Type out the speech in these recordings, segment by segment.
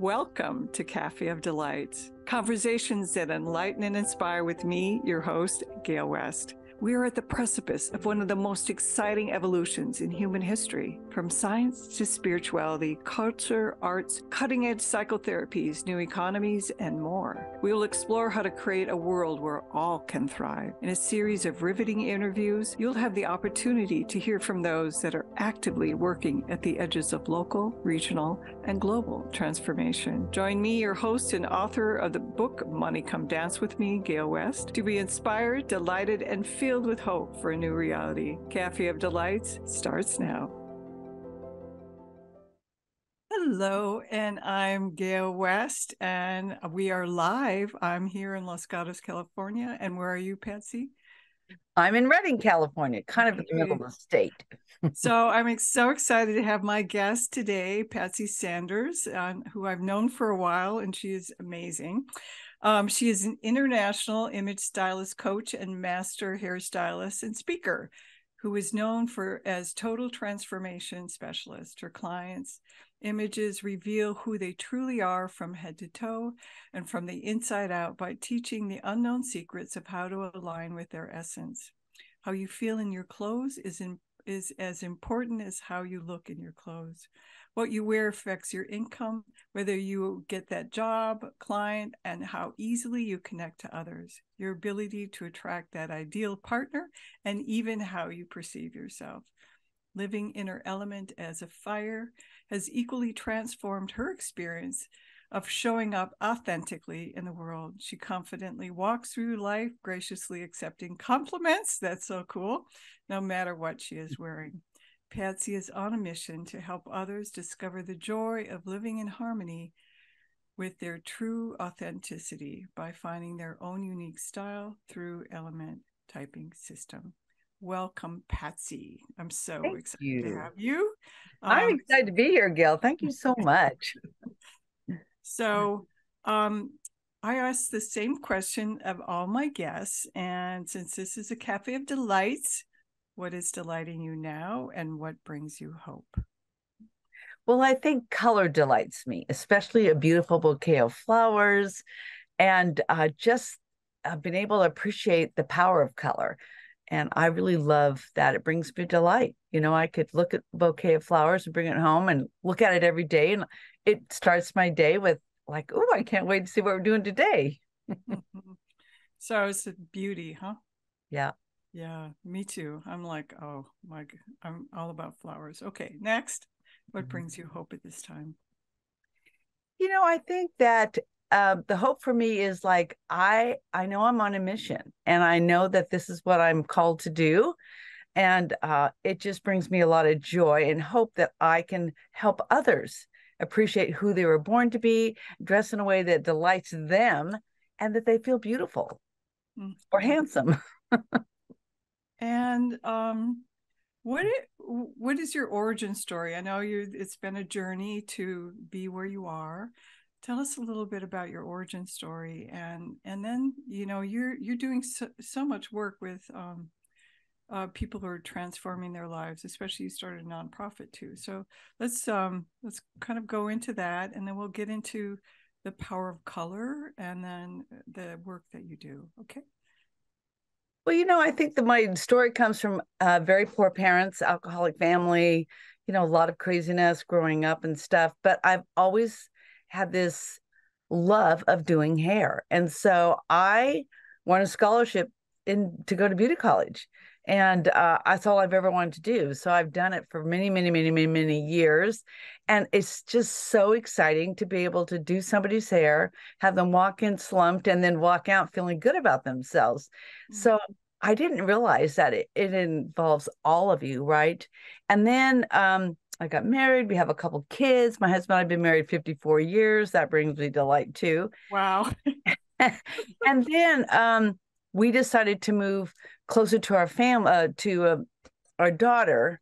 Welcome to Cafe of Delights, conversations that enlighten and inspire with me, your host, Gail West. We are at the precipice of one of the most exciting evolutions in human history from science to spirituality, culture, arts, cutting edge psychotherapies, new economies, and more. We will explore how to create a world where all can thrive. In a series of riveting interviews, you'll have the opportunity to hear from those that are actively working at the edges of local, regional, and global transformation. Join me, your host and author of the book Money Come Dance with Me, Gail West, to be inspired, delighted, and filled with hope for a new reality. Cafe of Delights starts now. Hello, and I'm Gail West, and we are live. I'm here in Los Gatos, California. And where are you, Patsy? I'm in Redding, California, kind of in the middle of the state. so I'm so excited to have my guest today, Patsy Sanders, who I've known for a while, and she is amazing. Um, she is an international image stylist coach and master hairstylist and speaker who is known for as total transformation specialist. Her clients Images reveal who they truly are from head to toe and from the inside out by teaching the unknown secrets of how to align with their essence. How you feel in your clothes is in, is as important as how you look in your clothes. What you wear affects your income, whether you get that job, client, and how easily you connect to others, your ability to attract that ideal partner, and even how you perceive yourself living in her element as a fire, has equally transformed her experience of showing up authentically in the world. She confidently walks through life, graciously accepting compliments. That's so cool, no matter what she is wearing. Patsy is on a mission to help others discover the joy of living in harmony with their true authenticity by finding their own unique style through element typing system. Welcome, Patsy. I'm so Thank excited you. to have you. Um, I'm excited to be here, Gail. Thank you so much. so, um, I asked the same question of all my guests. And since this is a cafe of delights, what is delighting you now and what brings you hope? Well, I think color delights me, especially a beautiful bouquet of flowers and uh, just I've been able to appreciate the power of color and I really love that. It brings me delight. You know, I could look at bouquet of flowers and bring it home and look at it every day, and it starts my day with like, oh, I can't wait to see what we're doing today. Mm-hmm. so it's beauty, huh? Yeah. Yeah, me too. I'm like, oh my, I'm all about flowers. Okay, next, what mm-hmm. brings you hope at this time? You know, I think that uh, the hope for me is like I I know I'm on a mission and I know that this is what I'm called to do, and uh, it just brings me a lot of joy and hope that I can help others appreciate who they were born to be, dress in a way that delights them, and that they feel beautiful mm-hmm. or handsome. and um, what it, what is your origin story? I know you it's been a journey to be where you are tell us a little bit about your origin story and and then you know you're you're doing so, so much work with um, uh, people who are transforming their lives especially you started a nonprofit too so let's um, let's kind of go into that and then we'll get into the power of color and then the work that you do okay well you know i think that my story comes from uh, very poor parents alcoholic family you know a lot of craziness growing up and stuff but i've always had this love of doing hair. And so I won a scholarship in to go to beauty college. And uh, that's all I've ever wanted to do. So I've done it for many, many, many, many, many years. And it's just so exciting to be able to do somebody's hair, have them walk in slumped, and then walk out feeling good about themselves. Mm-hmm. So I didn't realize that it, it involves all of you, right? And then um, I got married. We have a couple kids. My husband I've been married 54 years. That brings me delight too. Wow. and then um, we decided to move closer to our family, uh, to uh, our daughter,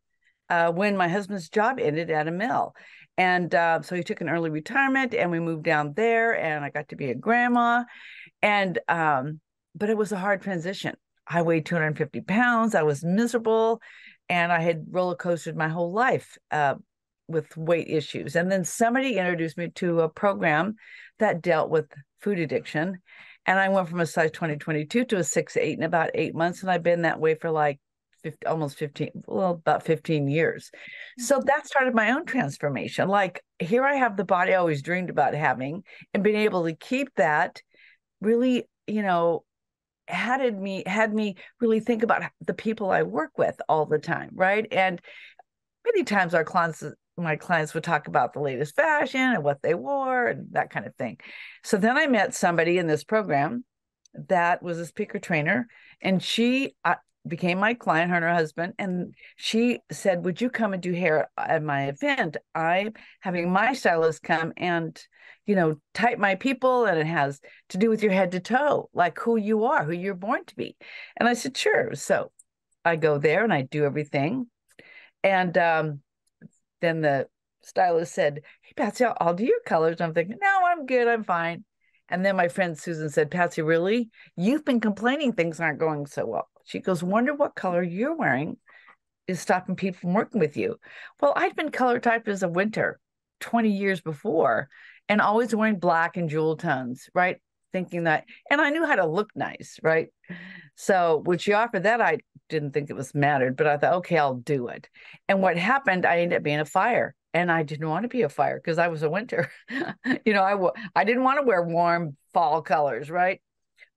uh, when my husband's job ended at a mill. And uh, so he took an early retirement and we moved down there and I got to be a grandma. And, um, but it was a hard transition. I weighed 250 pounds. I was miserable and I had roller coastered my whole life uh, with weight issues. And then somebody introduced me to a program that dealt with food addiction. And I went from a size 20, 22 to a six, eight in about eight months. And I've been that way for like 50, almost 15, well, about 15 years. So mm-hmm. that started my own transformation. Like here I have the body I always dreamed about having and being able to keep that really, you know, had me had me really think about the people I work with all the time, right? And many times our clients my clients would talk about the latest fashion and what they wore and that kind of thing. So then I met somebody in this program that was a speaker trainer and she uh, became my client her and her husband and she said would you come and do hair at my event i'm having my stylist come and you know, type my people and it has to do with your head to toe, like who you are, who you're born to be. And I said, sure. So I go there and I do everything. And um, then the stylist said, Hey, Patsy, I'll, I'll do your colors. And I'm thinking, No, I'm good. I'm fine. And then my friend Susan said, Patsy, really? You've been complaining things aren't going so well. She goes, Wonder what color you're wearing is stopping people from working with you. Well, I'd been color typed as a winter 20 years before and always wearing black and jewel tones, right? Thinking that, and I knew how to look nice, right? So when she offered that, I didn't think it was mattered, but I thought, okay, I'll do it. And what happened, I ended up being a fire. And I didn't want to be a fire because I was a winter. you know, I w- I didn't want to wear warm fall colors, right?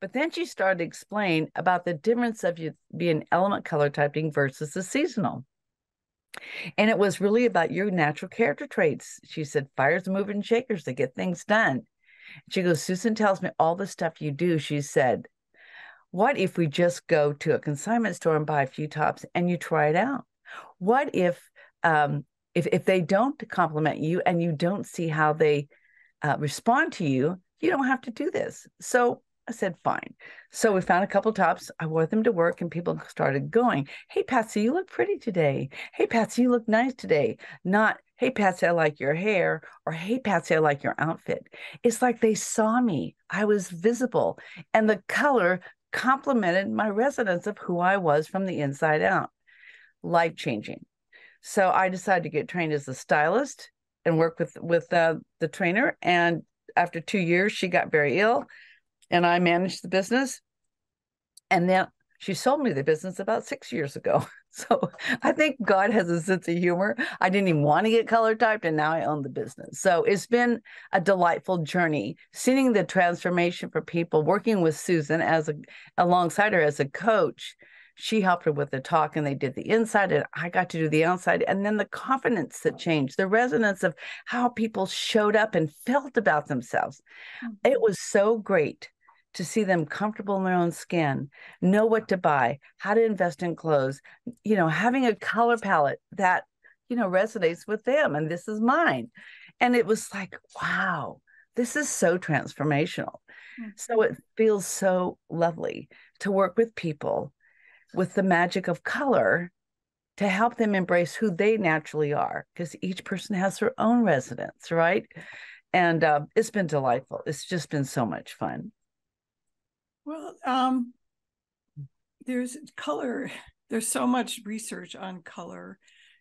But then she started to explain about the difference of you being element color typing versus the seasonal. And it was really about your natural character traits. She said, fires, moving shakers to get things done. She goes, Susan tells me all the stuff you do. She said, What if we just go to a consignment store and buy a few tops and you try it out? What if um, if if they don't compliment you and you don't see how they uh, respond to you, you don't have to do this. So I said, fine. So we found a couple tops. I wore them to work and people started going, Hey, Patsy, you look pretty today. Hey, Patsy, you look nice today. Not, Hey, Patsy, I like your hair or Hey, Patsy, I like your outfit. It's like they saw me. I was visible and the color complemented my resonance of who I was from the inside out. Life changing. So I decided to get trained as a stylist and work with with uh, the trainer. And after two years, she got very ill and I managed the business. And then she sold me the business about six years ago. So I think God has a sense of humor. I didn't even want to get color typed, and now I own the business. So it's been a delightful journey, seeing the transformation for people, working with Susan as a alongside her as a coach. She helped her with the talk and they did the inside, and I got to do the outside. And then the confidence that changed, the resonance of how people showed up and felt about themselves. Hmm. It was so great to see them comfortable in their own skin, know what to buy, how to invest in clothes, you know, having a color palette that, you know, resonates with them. And this is mine. And it was like, wow, this is so transformational. Mm-hmm. So it feels so lovely to work with people with the magic of color to help them embrace who they naturally are because each person has their own resonance, right? And uh, it's been delightful. It's just been so much fun. Well, um, there's color. There's so much research on color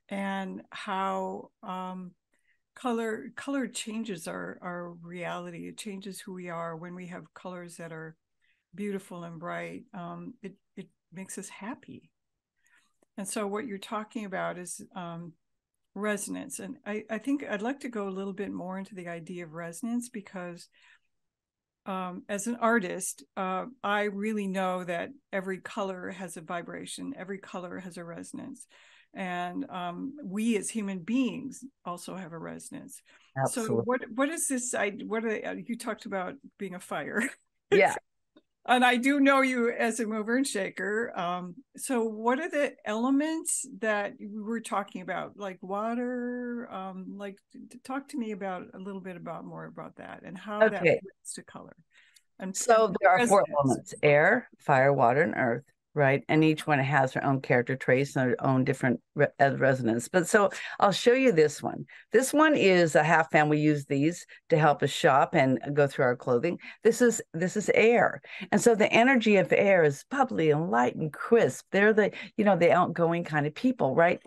and how um, color color changes our our reality. It changes who we are when we have colors that are beautiful and bright. Um, it it makes us happy. And so, what you're talking about is um, resonance. And I, I think I'd like to go a little bit more into the idea of resonance because um, as an artist, uh, I really know that every color has a vibration, every color has a resonance. And um, we as human beings also have a resonance. Absolutely. So what what is this? I what are, uh, you talked about being a fire. Yeah, and I do know you as a mover and shaker. Um, so, what are the elements that we were talking about, like water? Um, like, talk to me about a little bit about more about that and how okay. that relates to color. And so, there are four elements: air, fire, water, and earth right? And each one has their own character traits and their own different re- uh, resonance. But so I'll show you this one. This one is a half fan. We use these to help us shop and go through our clothing. This is this is air, and so the energy of air is bubbly and light and crisp. They're the you know the outgoing kind of people, right?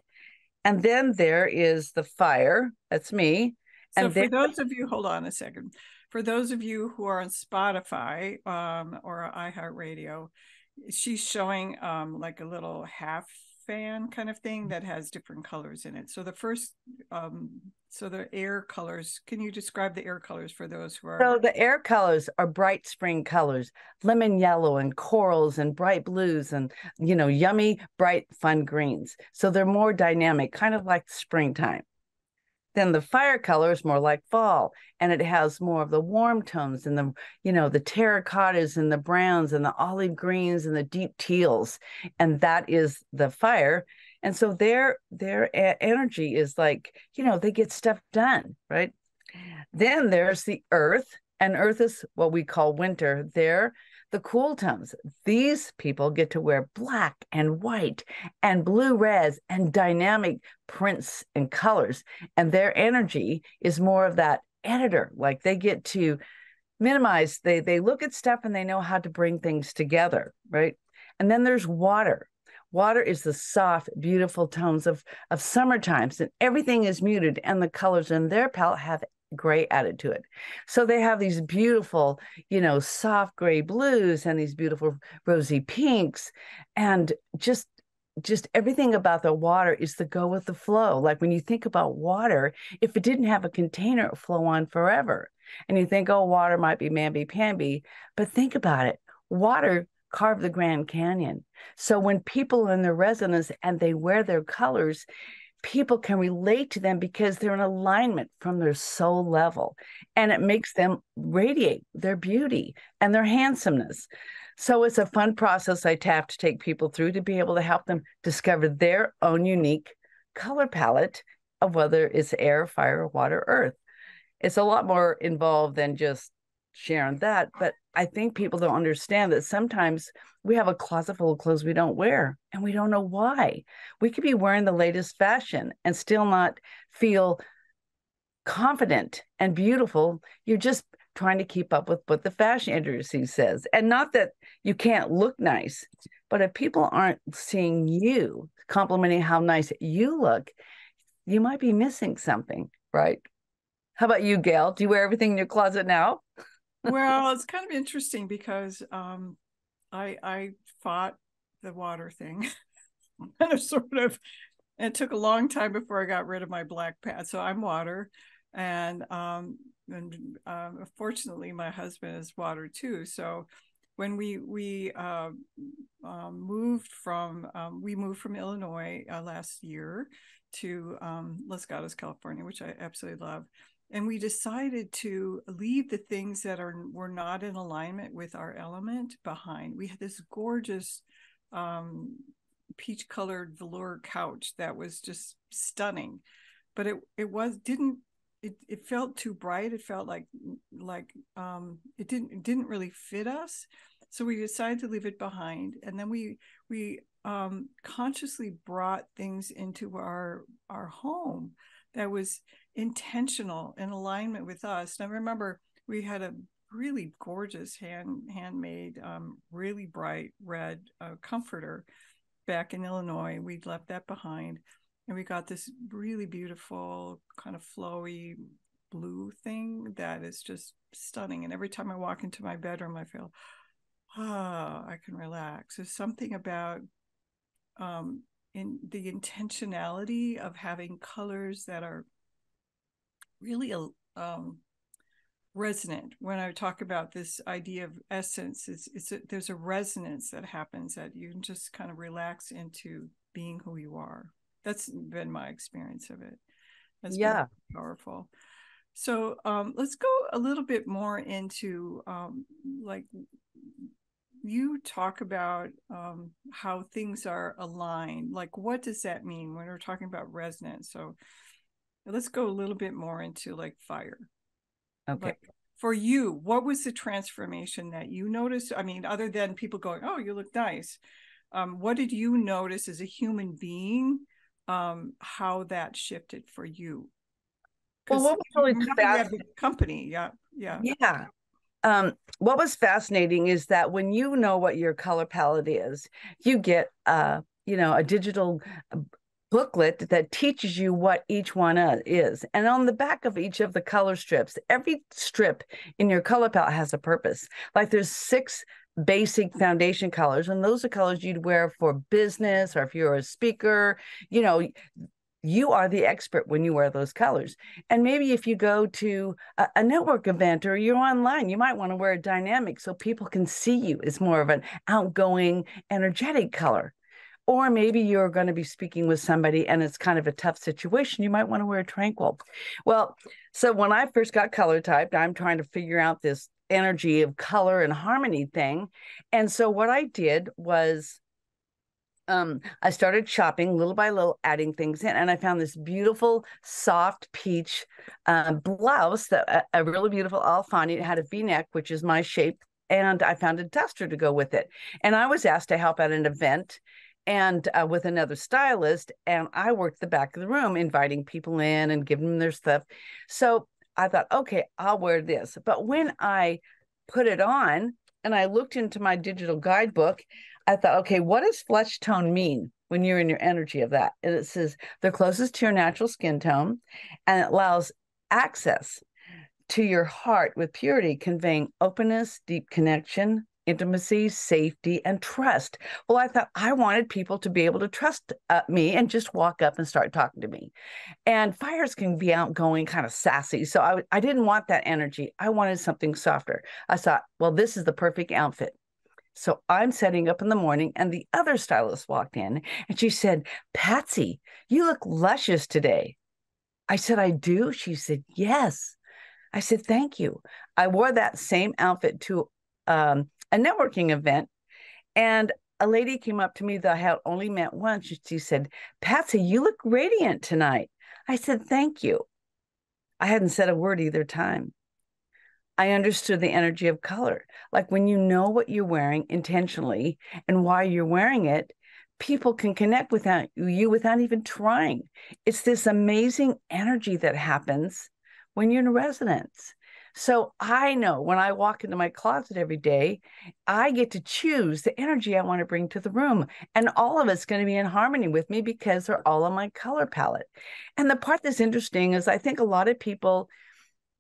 And then there is the fire. That's me. So and for those of you, hold on a second. For those of you who are on Spotify um, or iHeartRadio, she's showing um, like a little half fan kind of thing that has different colors in it. So the first, um, so the air colors. Can you describe the air colors for those who are? So the air colors are bright spring colors, lemon yellow and corals and bright blues and you know yummy bright fun greens. So they're more dynamic, kind of like springtime then the fire color is more like fall and it has more of the warm tones and the you know the terracottas and the browns and the olive greens and the deep teals and that is the fire and so their their energy is like you know they get stuff done right mm. then there's the earth and earth is what we call winter there the cool tones. These people get to wear black and white and blue reds and dynamic prints and colors. And their energy is more of that editor. Like they get to minimize, they they look at stuff and they know how to bring things together, right? And then there's water. Water is the soft, beautiful tones of of summer times, and everything is muted, and the colors in their palette have gray added to it. So they have these beautiful, you know, soft gray blues and these beautiful rosy pinks and just just everything about the water is to go with the flow. Like when you think about water, if it didn't have a container, it flow on forever. And you think, oh, water might be mamby pamby, but think about it. Water carved the Grand Canyon. So when people are in their residence and they wear their colors, people can relate to them because they're in alignment from their soul level and it makes them radiate their beauty and their handsomeness. So it's a fun process I tap to take people through to be able to help them discover their own unique color palette of whether it's air, fire, water, earth. It's a lot more involved than just sharing that, but I think people don't understand that sometimes we have a closet full of clothes we don't wear and we don't know why. We could be wearing the latest fashion and still not feel confident and beautiful. You're just trying to keep up with what the fashion industry says. And not that you can't look nice, but if people aren't seeing you complimenting how nice you look, you might be missing something, right? How about you, Gail? Do you wear everything in your closet now? well, it's kind of interesting because um, I I fought the water thing, kind of sort of. It took a long time before I got rid of my black pad. So I'm water, and um, and um, fortunately my husband is water too. So when we we uh, um, moved from um, we moved from Illinois uh, last year to um, Las Gatas, California, which I absolutely love and we decided to leave the things that are were not in alignment with our element behind. We had this gorgeous um, peach colored velour couch that was just stunning, but it it was didn't it, it felt too bright. It felt like like um, it didn't it didn't really fit us. So we decided to leave it behind, and then we we um, consciously brought things into our our home that was intentional in alignment with us. And I remember we had a really gorgeous hand handmade, um, really bright red uh, comforter back in Illinois. we would left that behind, and we got this really beautiful kind of flowy blue thing that is just stunning. And every time I walk into my bedroom, I feel, ah, oh, I can relax. There's something about um, in the intentionality of having colors that are really uh, um, resonant when I talk about this idea of essence. It's, it's a, there's a resonance that happens that you can just kind of relax into being who you are. That's been my experience of it. That's yeah, powerful. So um, let's go a little bit more into um, like you talk about um, how things are aligned. Like, what does that mean when we're talking about resonance? So, let's go a little bit more into like fire okay like, for you what was the transformation that you noticed i mean other than people going oh you look nice um, what did you notice as a human being um, how that shifted for you well what was really fascinating company yeah yeah yeah um, what was fascinating is that when you know what your color palette is you get uh, you know a digital booklet that teaches you what each one uh, is. And on the back of each of the color strips, every strip in your color palette has a purpose. Like there's six basic foundation colors, and those are colors you'd wear for business or if you're a speaker, you know. You are the expert when you wear those colors. And maybe if you go to a, a network event or you're online, you might want to wear a dynamic so people can see you. It's more of an outgoing, energetic color. Or maybe you're going to be speaking with somebody and it's kind of a tough situation. You might want to wear a tranquil. Well, so when I first got color typed, I'm trying to figure out this energy of color and harmony thing. And so what I did was um, I started shopping little by little, adding things in, and I found this beautiful soft peach uh, blouse that uh, a, really beautiful Alfani. It had a V-neck, which is my shape, and I found a duster to go with it. And I was asked to help at an event and uh, with another stylist and i worked the back of the room inviting people in and giving them their stuff so i thought okay i'll wear this but when i put it on and i looked into my digital guidebook i thought okay what does flesh tone mean when you're in your energy of that and it says they're closest to your natural skin tone and it allows access to your heart with purity conveying openness deep connection intimacy, safety, and trust. Well, I thought I wanted people to be able to trust uh, me and just walk up and start talking to me. And fires can be outgoing, kind of sassy. So I, I didn't want that energy. I wanted something softer. I thought, well, this is the perfect outfit. So I'm setting up in the morning, and the other stylist walked in and she said, Patsy, you look luscious today. I said, I do. She said, yes. I said, thank you. I wore that same outfit to um, a networking event. And a lady came up to me that I had only met once. She said, Patsy, you look radiant tonight. I said, Thank you. I hadn't said a word either time. I understood the energy of color. Like when you know what you're wearing intentionally and why you're wearing it, people can connect with you without even trying. It's this amazing energy that happens when you're in a residence. So I know when I walk into my closet every day, I get to choose the energy I want to bring to the room. And all of it's going to be in harmony with me because they're all on my color palette. And the part that's interesting is I think a lot of people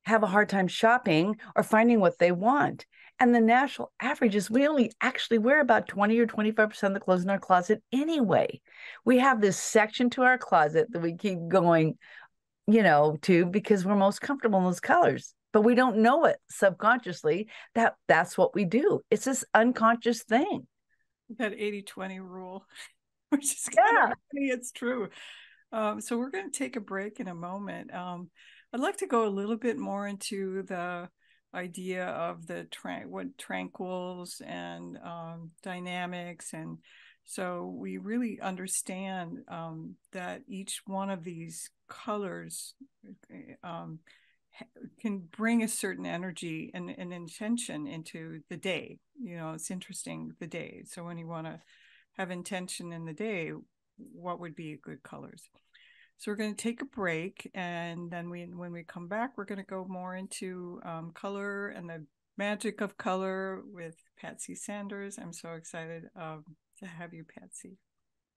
have a hard time shopping or finding what they want. And the national average is we only actually wear about 20 or 25% of the clothes in our closet anyway. We have this section to our closet that we keep going, you know, to because we're most comfortable in those colors but we don't know it subconsciously that that's what we do it's this unconscious thing that 80-20 rule which is yeah. it's true um, so we're going to take a break in a moment um, i'd like to go a little bit more into the idea of the tra- what tranquils and um, dynamics and so we really understand um, that each one of these colors eh, um, can bring a certain energy and, an intention into the day you know it's interesting the day so when you want to have intention in the day what would be good colors so we're going to take a break and then we when we come back we're going to go more into um, color and the magic of color with patsy sanders i'm so excited um, to have you patsy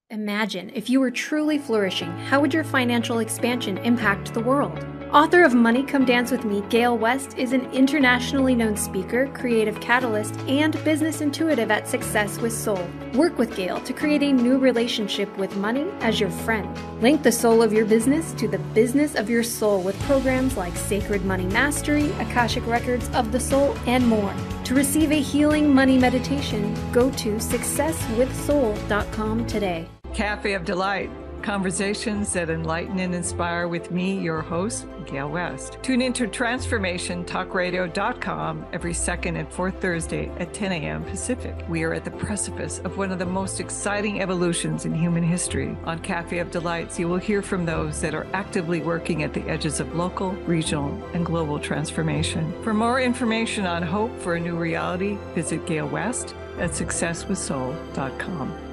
Imagine if you were truly flourishing, how would your financial expansion impact the world? Author of Money Come Dance with Me, Gail West is an internationally known speaker, creative catalyst, and business intuitive at Success with Soul. Work with Gail to create a new relationship with money as your friend. Link the soul of your business to the business of your soul with programs like Sacred Money Mastery, Akashic Records of the Soul, and more. To receive a healing money meditation, go to successwithsoul.com today. Cafe of Delight. Conversations that enlighten and inspire with me, your host, Gail West. Tune into TransformationTalkRadio.com every second and fourth Thursday at 10 a.m. Pacific. We are at the precipice of one of the most exciting evolutions in human history. On Cafe of Delights, you will hear from those that are actively working at the edges of local, regional, and global transformation. For more information on hope for a new reality, visit Gail West at successwithsoul.com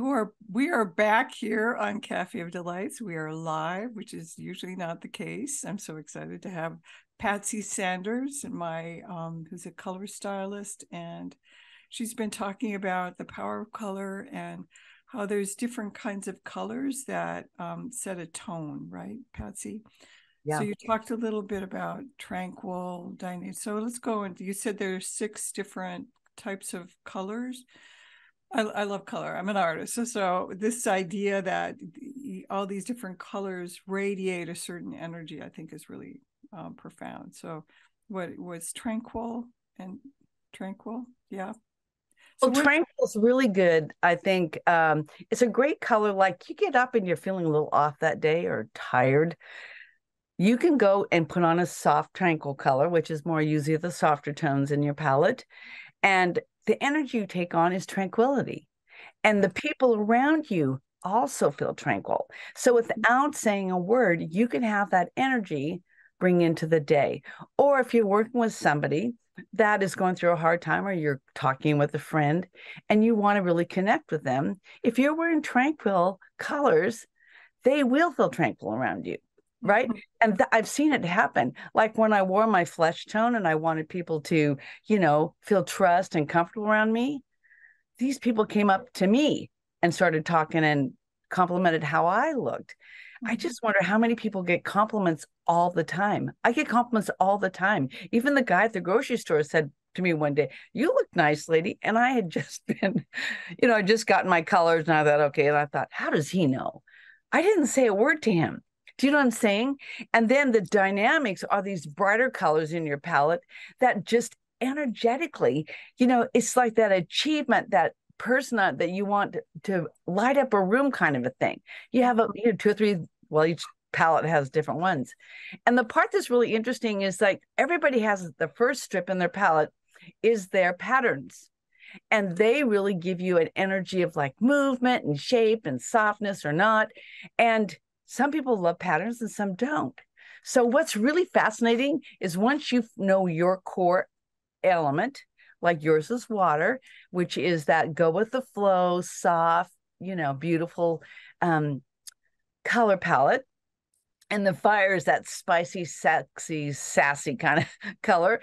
you are we are back here on Cafe of Delights. We are live, which is usually not the case. I'm so excited to have Patsy Sanders, my um, who's a color stylist, and she's been talking about the power of color and how there's different kinds of colors that um, set a tone, right, Patsy? Yeah. So you talked a little bit about tranquil dining. So let's go and You said there are six different types of colors. I, I love color. I'm an artist. So, so this idea that all these different colors radiate a certain energy, I think, is really um, profound. So, what was tranquil and tranquil? Yeah. So well, tranquil is really good. I think um, it's a great color. Like you get up and you're feeling a little off that day or tired. You can go and put on a soft tranquil color, which is more usually the softer tones in your palette, and the energy you take on is tranquility. And the people around you also feel tranquil. So mm-hmm. without saying a word, you can have that energy bring into the day. Or if you're working with somebody that is going through a hard time or you're talking with a friend and you want to really connect with them, if you're wearing tranquil colors, they will feel tranquil around you right and th- i've seen it happen like when i wore my flesh tone and i wanted people to you know feel trust and comfortable around me these people came up to me and started talking and complimented how i looked i mm-hmm. just wonder how many people get compliments all the time i get compliments all the time even the guy at the grocery store said to me one day you look nice lady and i had just been you know i just gotten my colors and i thought okay and i thought how does he know i didn't say a word to him do you know what I'm saying? And then the dynamics are these brighter colors in your palette that just energetically, you know, it's like that achievement, that persona that you want to light up a room kind of a thing. You have a you know, two or three, well, each palette has different ones. And the part that's really interesting is like everybody has the first strip in their palette is their patterns. And they really give you an energy of like movement and shape and softness or not. And some people love patterns and some don't. So, what's really fascinating is once you know your core element, like yours is water, which is that go with the flow, soft, you know, beautiful um, color palette. And the fire is that spicy, sexy, sassy kind of color.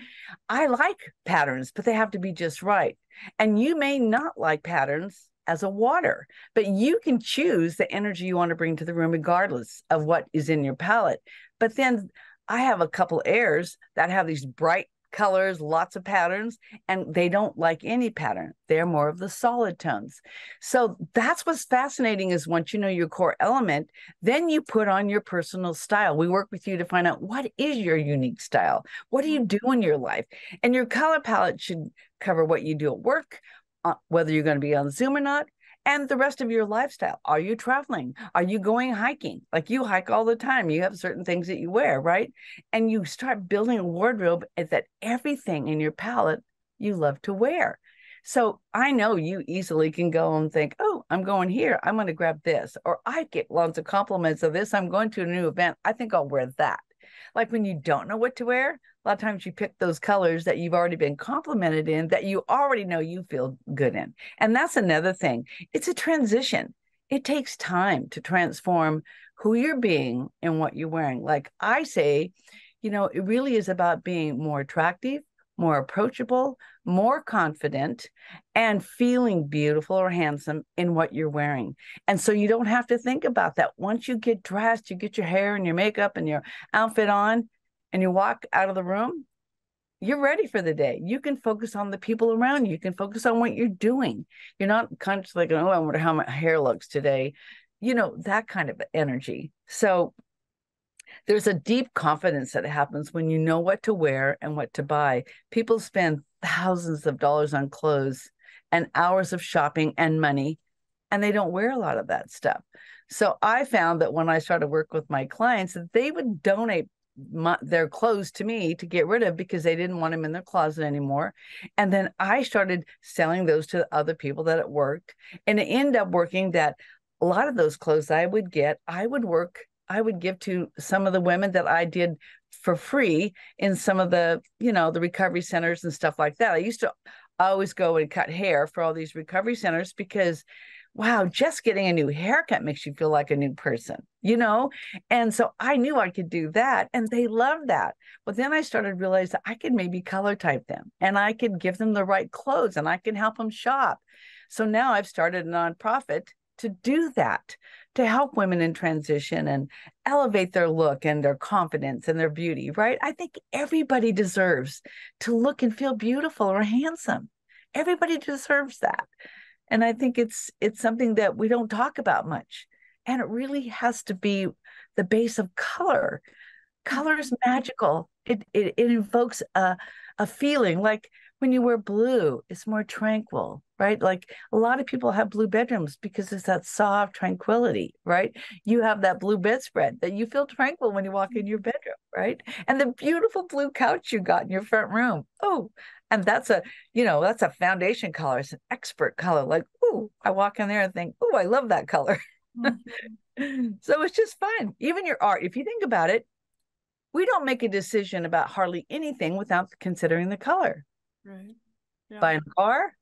I like patterns, but they have to be just right. And you may not like patterns as a water, but you can choose the energy you want to bring to the room, regardless of what is in your palette. But then I have a couple airs that have these bright colors, lots of patterns, and they don't like any pattern. They're more of the solid tones. So that's what's fascinating is once you know your core element, then you put on your personal style. We work with you to find out what is your unique style? What do you do in your life? And your color palette should cover what you do at work, uh, whether you're going to be on Zoom or not, and the rest of your lifestyle. Are you traveling? Are you going hiking? Like you hike all the time. You have certain things that you wear, right? And you start building a wardrobe eh, that everything in your palette you love to wear. So I know you easily can go and think, oh, I'm going here. I'm going to grab this. Or I get lots of compliments of this. I'm going to a new event. I think I'll wear that. Like when you don't know what to wear, a lot of times you pick those colors that you've already been complimented in that you already know you feel good in. And that's another thing. It's a transition. It takes time to transform who you're being and what you're wearing. Like I say, you know, it really is about being more attractive, more approachable, more confident and feeling beautiful or handsome in what you're wearing. And so you don't have to think about that. Once you get dressed, you get your hair and your makeup and your outfit on, and you walk out of the room, you're ready for the day. You can focus on the people around you. You can focus on what you're doing. You're not consciously going, oh, I wonder how my hair looks today. You know, that kind of energy. So there's a deep confidence that happens when you know what to wear and what to buy. People spend thousands of dollars on clothes and hours of shopping and money and they don't wear a lot of that stuff so i found that when i started work with my clients that they would donate my, their clothes to me to get rid of because they didn't want them in their closet anymore. And then I started selling those to other people that it worked. And it ended up working that a lot of those clothes I would get, I would work, I would give to some of the women that I did for free in some of the you know the recovery centers and stuff like that i used to always go and cut hair for all these recovery centers because wow just getting a new haircut makes you feel like a new person you know and so i knew i could do that and they loved that but then i started realize that i could maybe color type them and i could give them the right clothes and i can help them shop so now i've started a nonprofit to do that to help women in transition and elevate their look and their confidence and their beauty, right? I think everybody deserves to look and feel beautiful or handsome. Everybody deserves that. And I think it's it's something that we don't talk about much. And it really has to be the base of color. Color is mm-hmm. magical. It it, it invokes a a feeling like when you wear blue, it's more tranquil, right? Like a lot of people have blue bedrooms because it's that soft tranquility, right? You have that blue bedspread that you feel tranquil when you walk in your bedroom, right? And the beautiful blue couch you got in your front room. Oh, and that's a, you know, that's a foundation color. It's an expert color. Like, ooh, I walk in there and think, oh, I love that color. Mm-hmm. so it's just fun. Even your art, if you think about it, we don't make a decision about hardly anything without considering the color. Right. Yeah. Buying a car,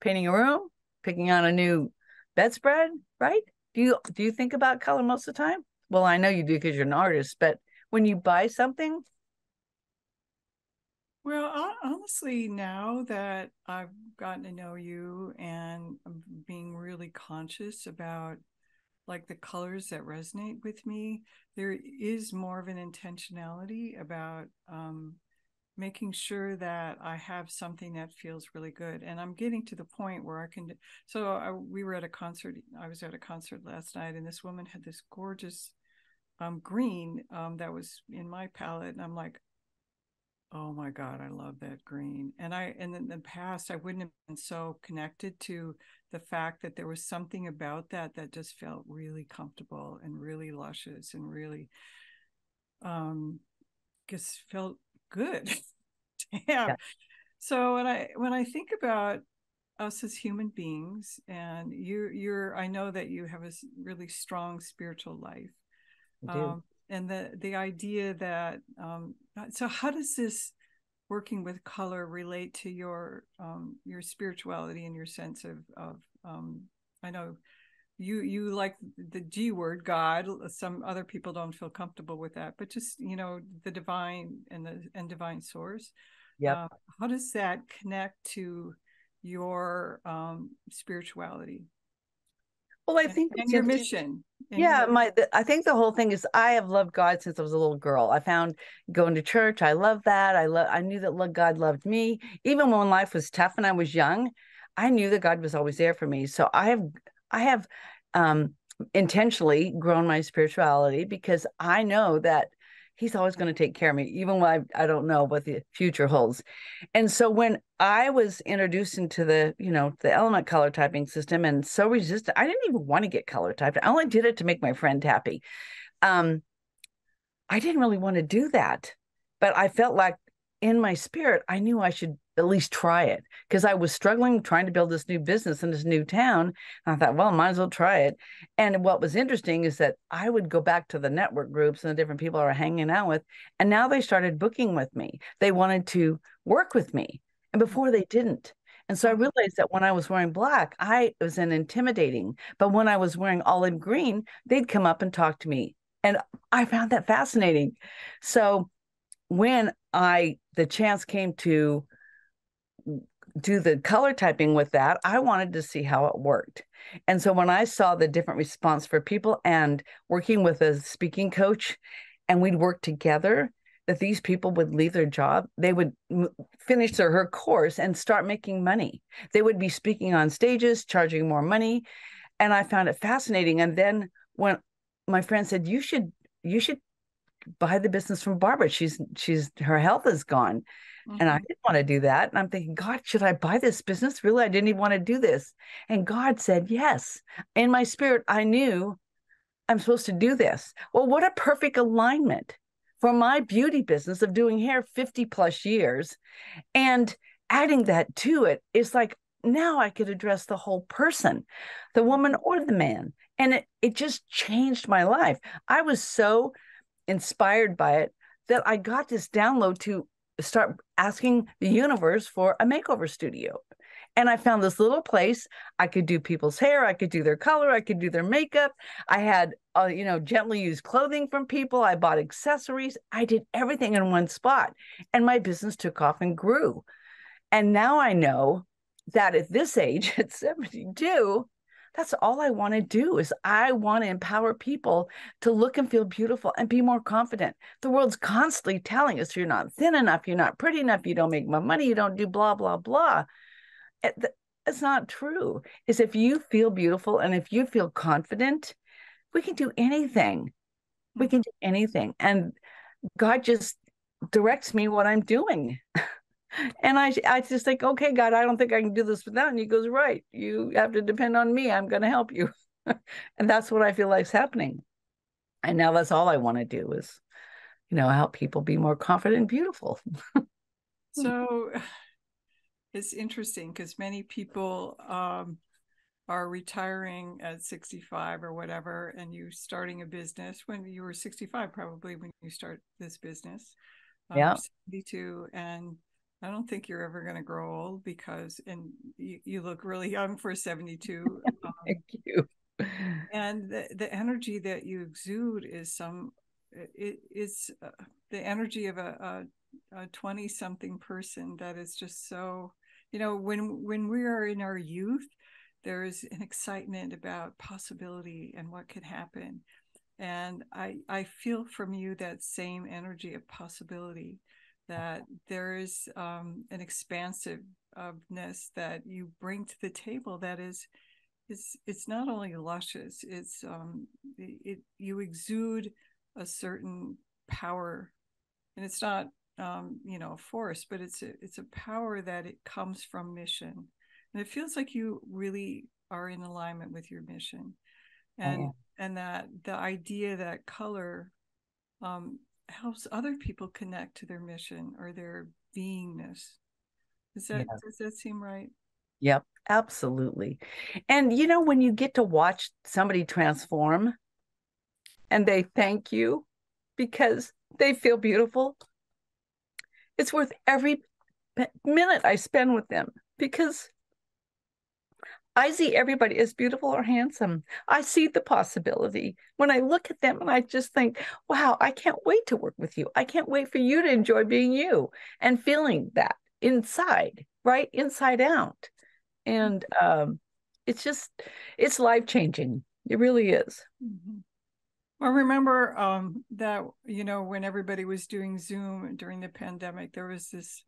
painting a room, picking on a new bedspread, right? Do you do you think about color most of the time? Well, I know you do because you're an artist, but when you buy something, well, honestly, now that I've gotten to know you and I'm being really conscious about like the colors that resonate with me, there is more of an intentionality about um, making sure that I have something that feels really good. And I'm getting to the point where I can. so I, we were at a concert. I was at a concert last night, and this woman had this gorgeous um, green um, that was in my palette, and I'm like, oh my god, I love that green. And I, and in the past, I wouldn't have been so connected to the fact that there was something about that that just felt really comfortable and really luscious and really um just felt good. Damn. Yeah. So when I when I think about us as human beings, and you you're I know that you have a really strong spiritual life. Um, and the the idea that um, so how does this working with color relate to your um, your spirituality and your sense of of um, I know you you like the G word, God. Some other people don't feel comfortable with that, but just you know the divine and the and divine source. Yeah. Uh, how does that connect to your um, spirituality? Well, I think and, and your mission. And yeah, your- my the, I think the whole thing is I have loved God since I was a little girl. I found going to church. I love that. I love. I knew that God loved me, even when life was tough and I was young. I knew that God was always there for me. So I have I have um, intentionally grown my spirituality because I know that he's always going to take care of me, even when I, I don't know what the future holds. And so when I was introduced into the, you know, the element color typing system and so resistant, I didn't even want to get color typed. I only did it to make my friend happy. Um, I didn't really want to do that, but I felt like in my spirit, I knew I should at least try it because I was struggling trying to build this new business in this new town. And I thought, well, might as well try it. And what was interesting is that I would go back to the network groups and the different people I was hanging out with. And now they started booking with me. They wanted to work with me. And mm. before they didn't. And so I mm. realized that when I was wearing black, I was an intimidating. But when I was wearing olive green, they'd come up and talk to me. And I found that fascinating. So when I the chance came to do the color typing with that, I wanted to see how it worked. And so when I saw the different response for people and working with a speaking coach and we'd work together, that these people would leave their job, they would finish their her course and start making money. They would be speaking on stages, charging more money, and I found it fascinating. And then when my friend said, "You should you should buy the business from Barbara. She's she's her health is gone. Mm-hmm. And I mm-hmm. didn't want to do that. And I'm thinking, God, should I buy this business? Really, I didn't even want to do this. And God said, Yes. In my spirit, I knew I'm supposed to do this. Well, what a perfect alignment for my beauty business of doing hair 50 plus years. And adding that to it is like now I could address the whole person, the woman or the man. And it, it just changed my life. I was so inspired by it that I got this download to start asking the universe for a makeover studio. And I found this little place. I could do people's hair. I could do their color. I could do their makeup. I had, uh, you know, gently used clothing from people. I bought accessories. I did everything in one spot. And my business took off and grew. And now I know that at this age, at 72, that's all I want to do is I want to empower people to look and feel beautiful and be more confident. The world's constantly telling us you're not thin enough, you're not pretty enough, you don't make my money, you don't do blah blah blah. It's not true. Is if you feel beautiful and if you feel confident, we can do anything. We mm-hmm. can do anything, and God just directs me what I'm doing. And I, I just think, okay, God, I don't think I can do this without. And he goes, right, you have to depend on me. I'm going to help you. and that's what I feel like's happening. And now that's all I want to do is, you know, help people be more confident and beautiful. Hmm. so it's interesting because many people um, are retiring at 65 or whatever, and you starting a business when you were 65, probably when you start this business. Um, yeah. 72 and I don't think you're ever going to grow old because, and you, you look really young for 72. Um, Thank you. And the, the energy that you exude is some, it, it's uh, the energy of a, a, a 20 something person that is just so, you know, when, when we are in our youth, there is an excitement about possibility and what could happen. And I, I feel from you that same energy of possibility that there is um, an expansiveness that you bring to the table that is it's it's not only luscious it's um it you exude a certain power and it's not um you know force but it's a, it's a power that it comes from mission and it feels like you really are in alignment with your mission and oh, yeah. and that the idea that color um helps other people connect to their mission or their beingness. Does that yeah. does that seem right? Yep, absolutely. And you know, when you get to watch somebody transform and they thank you because they feel beautiful, it's worth every minute I spend with them because I see everybody as beautiful or handsome. I see the possibility. When I look at them and I just think, wow, I can't wait to work with you. I can't wait for you to enjoy being you and feeling that inside, right? Inside out. And um, it's just, it's life changing. It really is. Mm-hmm. Well, remember um, that, you know, when everybody was doing Zoom during the pandemic, there was this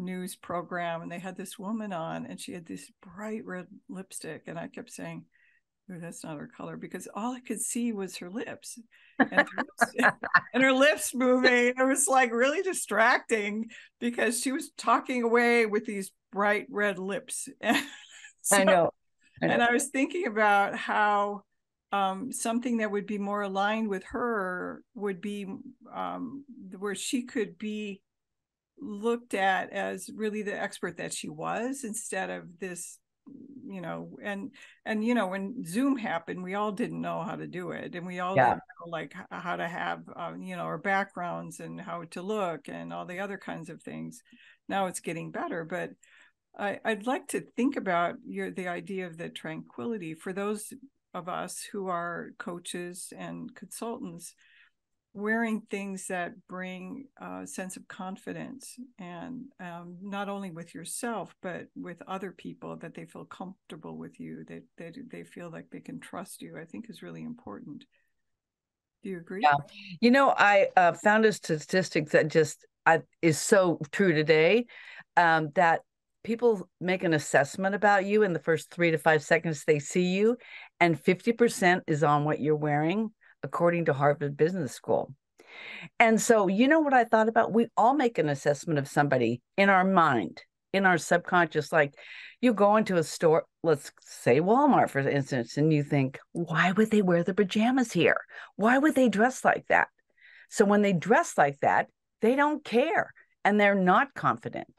news program and they had this woman on and she had this bright red lipstick and I kept saying, that's not her color because all I could see was her lips and her, lips, and her lips moving. It was like really distracting because she was talking away with these bright red lips. so, I, know. I know. And I was thinking about how um, something that would be more aligned with her would be um, where she could be looked at as really the expert that she was instead of this you know and and you know when zoom happened we all didn't know how to do it and we all yeah. know, like how to have um, you know our backgrounds and how to look and all the other kinds of things now it's getting better but I, would like to think about your the idea of the tranquility for those of us who are coaches and consultants wearing things that bring a uh, sense of confidence and um, not only with yourself but with other people that they feel comfortable with you that they, they, they feel like they can trust you i think is really important do you agree yeah. you know i uh, found a statistic that just I, uh, is so true today um, that people make an assessment about you in the first three to five seconds they see you and 50% is on what you're wearing according to Harvard Business School. And so, you know what I thought about? We all make an assessment of somebody in our mind, in our subconscious. Like you go into a store, let's say Walmart, for instance, and you think, why would they wear the pajamas here? Why would they dress like that? So, when they dress like that, they don't care and they're not confident,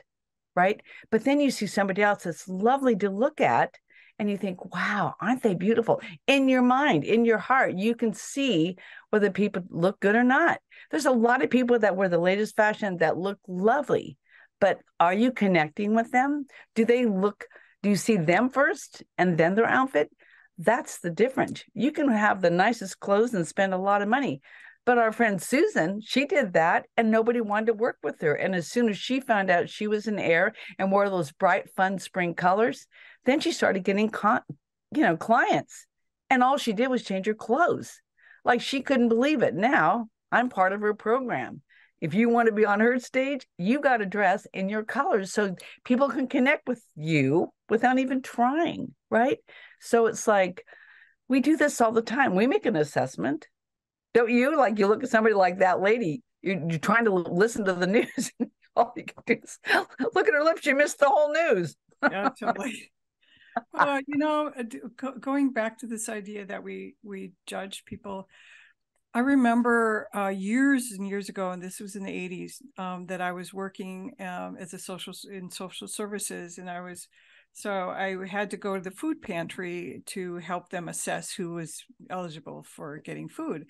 right? But then you see somebody else that's lovely to look at and you think, wow, aren't they beautiful? In your mind, in your heart, you can see whether people look good or not. There's a lot of people that wear the latest fashion that look lovely, but are you connecting with them? Do they look, do you see them first and then their outfit? That's the difference. You can have the nicest clothes and spend a lot of money, but our friend Susan, she did that and nobody wanted to work with her. And as soon as she found out she was an heir and wore those bright, fun spring colors, then she started getting, con- you know, clients. And all she did was change her clothes. Like she couldn't believe it. Now I'm part of her program. If you want to be on her stage, you got to dress in your colors so people can connect with you without even trying, right? So it's like we do this all the time. We make an assessment don't you? Like you look at somebody like that lady, you're, you're trying to listen to the news. all you can do is look at her lips. She missed the whole news. yeah, totally. Uh, you know, uh, going back to this idea that we we judge people, I remember uh, years and years ago, and this was in the '80s, um, that I was working um, as a social in social services, and I was so I had to go to the food pantry to help them assess who was eligible for getting food.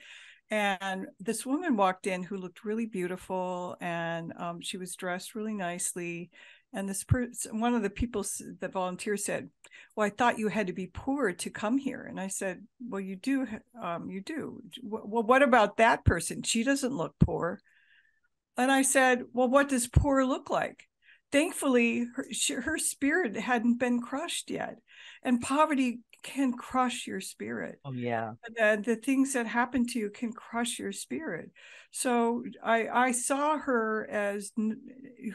And this woman walked in who looked really beautiful and um, she was dressed really nicely. And this person, one of the people, the volunteer said, "Well, I thought you had to be poor to come here." And I said, "Well, you do, um, you do. Well, what about that person? She doesn't look poor." And I said, "Well, what does poor look like?" Thankfully, her, she, her spirit hadn't been crushed yet, and poverty can crush your spirit. Oh yeah. The, the things that happen to you can crush your spirit. So I I saw her as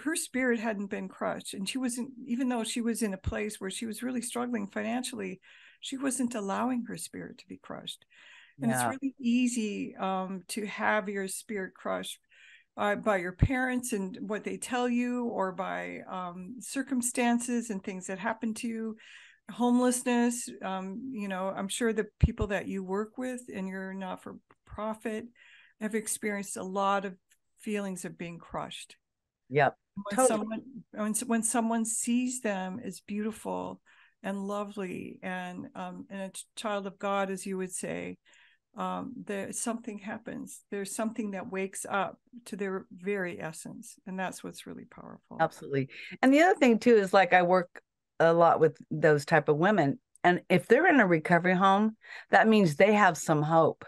her spirit hadn't been crushed and she wasn't even though she was in a place where she was really struggling financially, she wasn't allowing her spirit to be crushed. And yeah. it's really easy um, to have your spirit crushed uh, by your parents and what they tell you or by um, circumstances and things that happen to you homelessness um, you know i'm sure the people that you work with and you're not for profit have experienced a lot of feelings of being crushed yep when totally. someone when, when someone sees them as beautiful and lovely and um, and a child of god as you would say um, there something happens there's something that wakes up to their very essence and that's what's really powerful absolutely and the other thing too is like i work a lot with those type of women and if they're in a recovery home that means they have some hope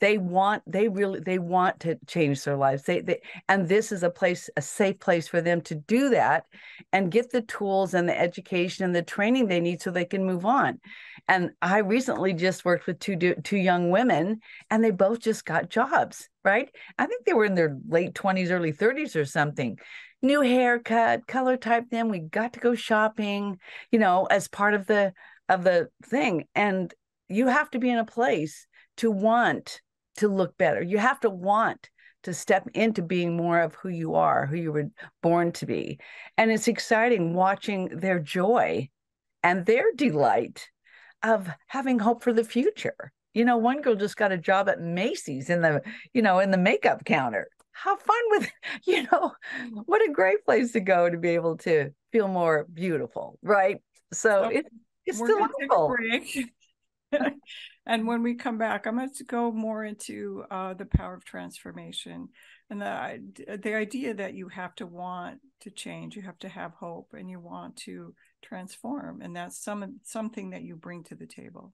they want they really they want to change their lives they, they and this is a place a safe place for them to do that and get the tools and the education and the training they need so they can move on and i recently just worked with two two young women and they both just got jobs right i think they were in their late 20s early 30s or something new haircut, color type. Then we got to go shopping, you know, as part of the of the thing. And you have to be in a place to want to look better. You have to want to step into being more of who you are, who you were born to be. And it's exciting watching their joy and their delight of having hope for the future. You know, one girl just got a job at Macy's in the, you know, in the makeup counter have fun with you know mm-hmm. what a great place to go to be able to feel more beautiful right so, so it, it's break. and when we come back i'm going to go more into uh, the power of transformation and the, uh, the idea that you have to want to change you have to have hope and you want to transform and that's some something that you bring to the table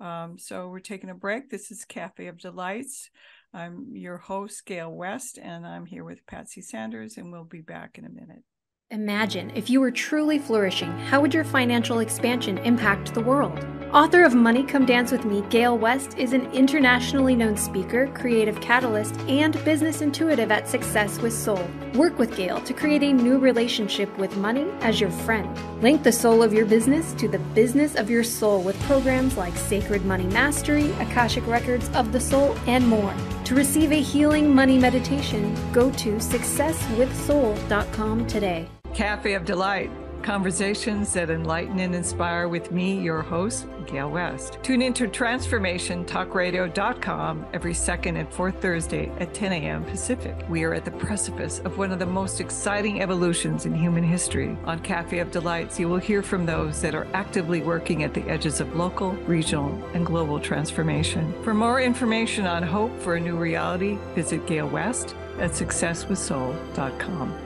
um, so we're taking a break this is cafe of delights I'm your host, Gail West, and I'm here with Patsy Sanders, and we'll be back in a minute. Imagine if you were truly flourishing, how would your financial expansion impact the world? Author of Money Come Dance with Me, Gail West is an internationally known speaker, creative catalyst, and business intuitive at Success with Soul. Work with Gail to create a new relationship with money as your friend. Link the soul of your business to the business of your soul with programs like Sacred Money Mastery, Akashic Records of the Soul, and more. To receive a healing money meditation, go to successwithsoul.com today. Cafe of Delight Conversations that enlighten and inspire with me, your host, Gail West. Tune into transformationtalkradio.com every second and fourth Thursday at 10 a.m. Pacific. We are at the precipice of one of the most exciting evolutions in human history. On Cafe of Delights, you will hear from those that are actively working at the edges of local, regional, and global transformation. For more information on hope for a new reality, visit Gail West at successwithsoul.com.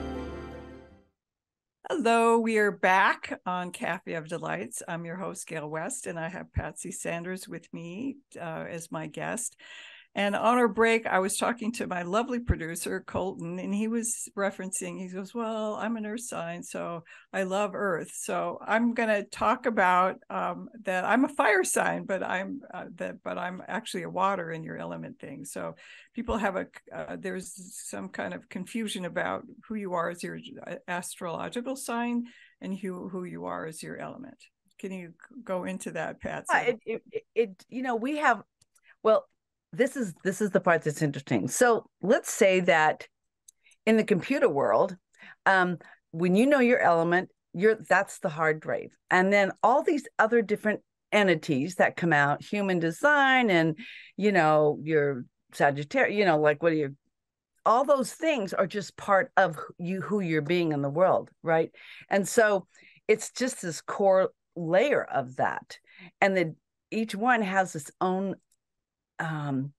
Hello, we are back on Cafe of Delights. I'm your host, Gail West, and I have Patsy Sanders with me uh, as my guest. And on our break, I was talking to my lovely producer, Colton, and he was referencing, he goes, Well, I'm an earth sign, so I love earth. So I'm going to talk about um, that I'm a fire sign, but I'm uh, that, but I'm actually a water in your element thing. So people have a, uh, there's some kind of confusion about who you are as your uh, astrological sign and who, who you are as your element. Can you go into that, Pat? Yeah, it, it, it, you know, we have, well, this is this is the part that's interesting. So let's say that in the computer world, um, when you know your element, you're that's the hard drive, and then all these other different entities that come out, human design, and you know your Sagittarius, you know like what are you all those things are just part of you who you're being in the world, right? And so it's just this core layer of that, and then each one has its own um,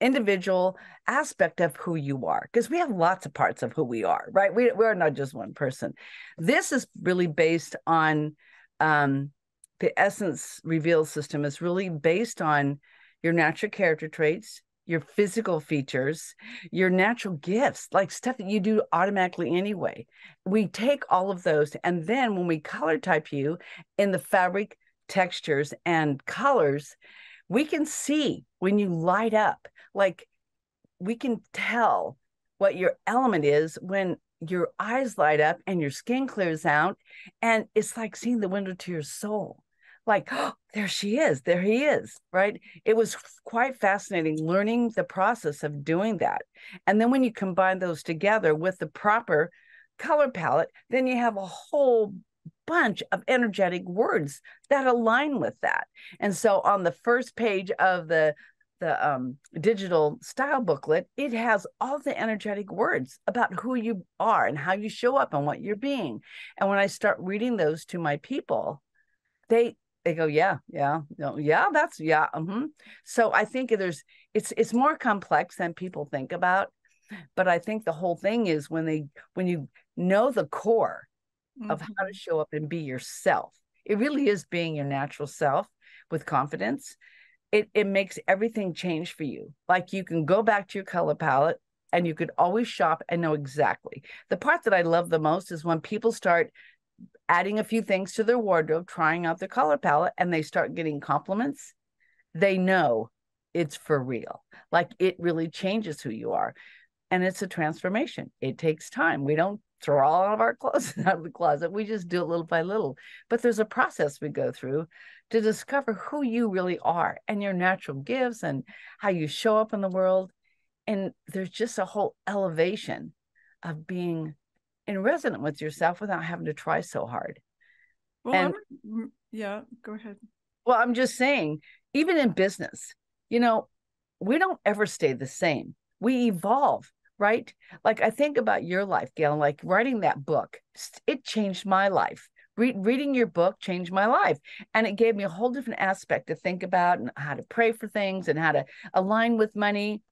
individual aspect of who you are because we have lots of parts of who we are right we, we're not just one person this is really based on um, the essence reveal system is really based on your natural character traits your physical features your natural gifts like stuff that you do automatically anyway we take all of those and then when we color type you in the fabric textures and colors we can see when you light up like we can tell what your element is when your eyes light up and your skin clears out and it's like seeing the window to your soul like oh, there she is there he is right it was quite fascinating learning the process of doing that and then when you combine those together with the proper color palette then you have a whole bunch of energetic words that align with that and so on the first page of the the um, digital style booklet, it has all the energetic words about who you are and how you show up and what you're being. And when I start reading those to my people, they they go, yeah, yeah, no, yeah, that's yeah. Mm-hmm. So I think there's it's it's more complex than people think about, but I think the whole thing is when they when you know the core mm-hmm. of how to mm-hmm. show up and be yourself, it really is being your natural self with confidence it, it makes everything change for you. Like you can go back to your color palette and you could always shop and know exactly. The part that I love the most is when people start adding a few things to their wardrobe, trying out their color palette, and they start getting compliments. They know it's for real. Like it really changes who you are. And it's a transformation. It takes time. We don't throw all of our clothes out of the closet. We just do it little by little. But there's a process we go through to discover who you really are and your natural gifts and how you show up in the world. And there's just a whole elevation of being in resonant with yourself without having to try so hard. Well, and, I'm, yeah, go ahead. Well, I'm just saying, even in business, you know, we don't ever stay the same. We evolve right? Like I think about your life, Gail, like writing that book, it changed my life. Re- reading your book changed my life. And it gave me a whole different aspect to think about and how to pray for things and how to align with money.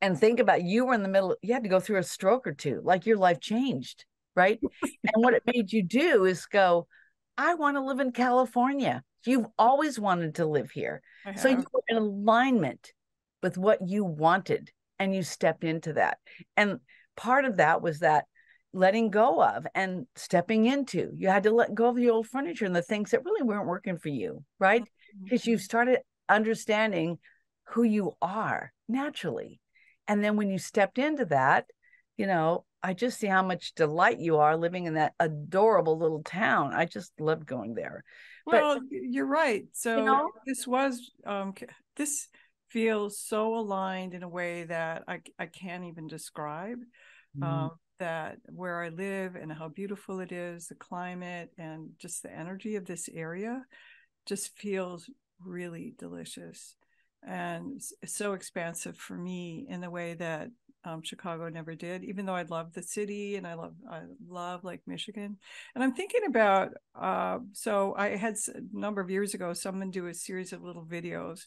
And think about you were in the middle, you had to go through a stroke or two, like your life changed, right? and what it made you do is go, I want to live in California. You've always wanted to live here. So you uh-huh. were in alignment with what you wanted and you step into that. And part of that was that letting go of and stepping into. You had to let go of the old furniture and the things that really weren't working for you, right? Because mm-hmm. you started understanding who you are naturally. And then when you stepped into that, you know, I just see how much delight you are living in that adorable little town. I just love going there. Well, but, you're right. So you know, this was um, this feel so aligned in a way that I, I can't even describe. Mm-hmm. Um, that where I live and how beautiful it is, the climate and just the energy of this area just feels really delicious and so expansive for me in the way that um, Chicago never did, even though I love the city and I love I love like Michigan. And I'm thinking about uh, so I had a number of years ago someone do a series of little videos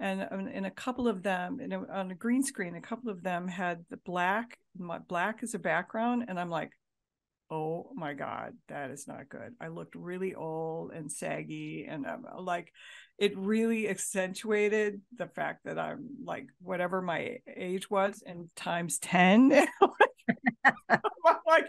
and in a couple of them a, on a green screen a couple of them had the black my black as a background and i'm like oh my god that is not good i looked really old and saggy and I'm uh, like it really accentuated the fact that i'm like whatever my age was and times 10 like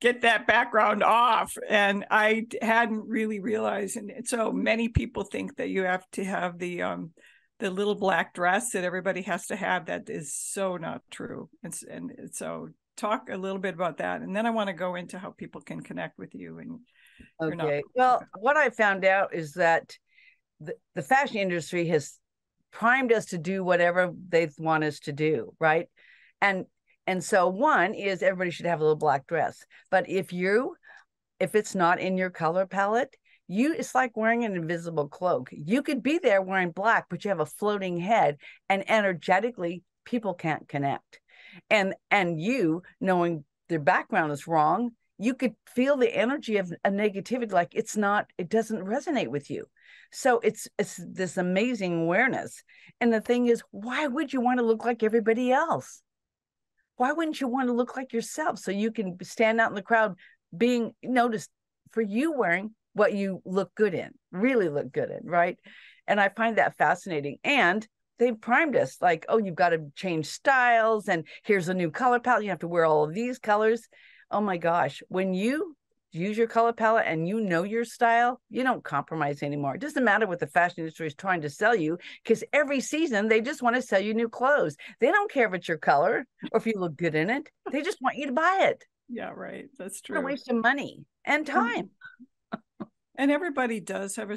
get that background off and i hadn't really realized and so many people think that you have to have the um the little black dress that everybody has to have that is so not true and, and so talk a little bit about that and then i want to go into how people can connect with you and okay not- well what i found out is that the, the fashion industry has primed us to do whatever they want us to do right and and so one is everybody should have a little black dress but if you if it's not in your color palette you it's like wearing an invisible cloak you could be there wearing black but you have a floating head and energetically people can't connect and and you knowing their background is wrong you could feel the energy of a negativity like it's not it doesn't resonate with you so it's it's this amazing awareness and the thing is why would you want to look like everybody else why wouldn't you want to look like yourself so you can stand out in the crowd being noticed for you wearing what you look good in, really look good in, right? And I find that fascinating. And they've primed us like, oh, you've got to change styles and here's a new color palette. You have to wear all of these colors. Oh my gosh. When you use your color palette and you know your style, you don't compromise anymore. It doesn't matter what the fashion industry is trying to sell you because every season they just want to sell you new clothes. They don't care if it's your color or if you look good in it, they just want you to buy it. Yeah, right. That's true. They're wasting money and time and everybody does have a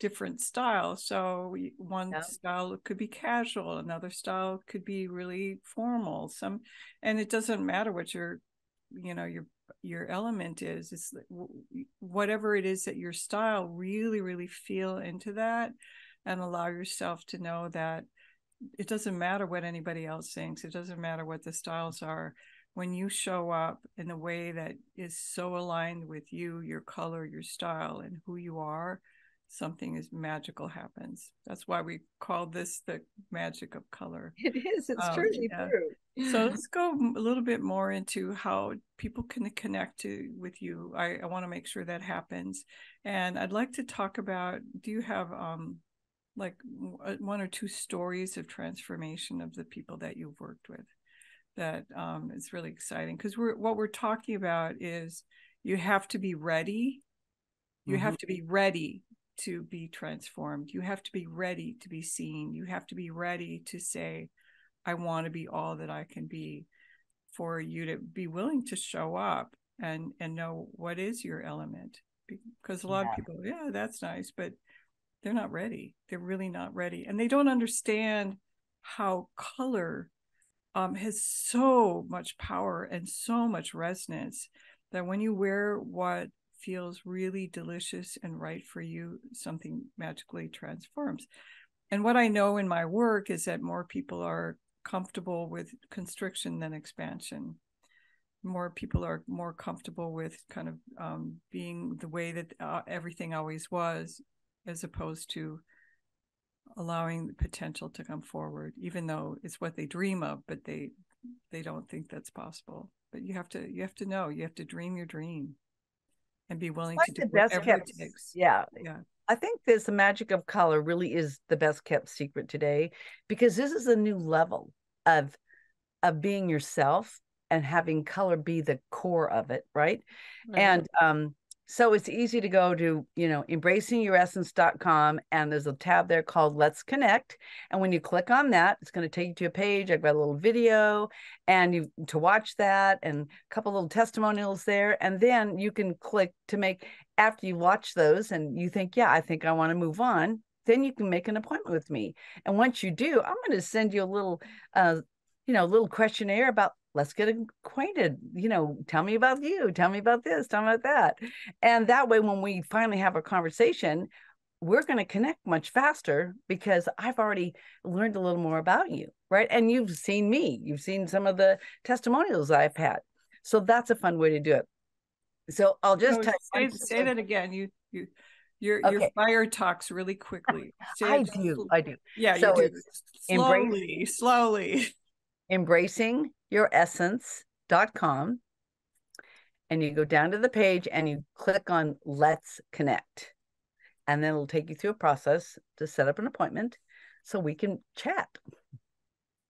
different style so one yeah. style could be casual another style could be really formal some and it doesn't matter what your you know your your element is it's whatever it is that your style really really feel into that and allow yourself to know that it doesn't matter what anybody else thinks it doesn't matter what the styles are when you show up in a way that is so aligned with you, your color, your style, and who you are, something is magical happens. That's why we call this the magic of color. It is. It's um, truly yeah. true. so let's go a little bit more into how people can connect to with you. I, I want to make sure that happens, and I'd like to talk about. Do you have um, like uh, one or two stories of transformation of the people that you've worked with? that um, is really exciting because we're what we're talking about is you have to be ready. You mm-hmm. have to be ready to be transformed. You have to be ready to be seen. You have to be ready to say, I want to be all that I can be for you to be willing to show up and and know what is your element because a lot yeah. of people yeah that's nice but they're not ready they're really not ready and they don't understand how color um, has so much power and so much resonance that when you wear what feels really delicious and right for you, something magically transforms. And what I know in my work is that more people are comfortable with constriction than expansion. More people are more comfortable with kind of um, being the way that uh, everything always was, as opposed to allowing the potential to come forward, even though it's what they dream of, but they they don't think that's possible. But you have to you have to know you have to dream your dream, and be willing like to do the best kept, Yeah, yeah. I think this the magic of color really is the best kept secret today, because this is a new level of of being yourself and having color be the core of it, right? right. And um, so it's easy to go to, you know, embracingyouressence.com and there's a tab there called Let's Connect. And when you click on that, it's going to take you to a page. I've got a little video and you to watch that and a couple little testimonials there. And then you can click to make after you watch those and you think, yeah, I think I want to move on. Then you can make an appointment with me. And once you do, I'm going to send you a little uh, you know, a little questionnaire about let's get acquainted you know tell me about you tell me about this tell me about that and that way when we finally have a conversation we're going to connect much faster because I've already learned a little more about you, right? And you've seen me, you've seen some of the testimonials I've had. So that's a fun way to do it. So I'll just no, say, say that again. You you your okay. your fire talks really quickly. Say I do, I do. Yeah, so you do. Slowly, embrace, slowly embracingyouressence.com. And you go down to the page and you click on Let's Connect. And then it'll take you through a process to set up an appointment so we can chat.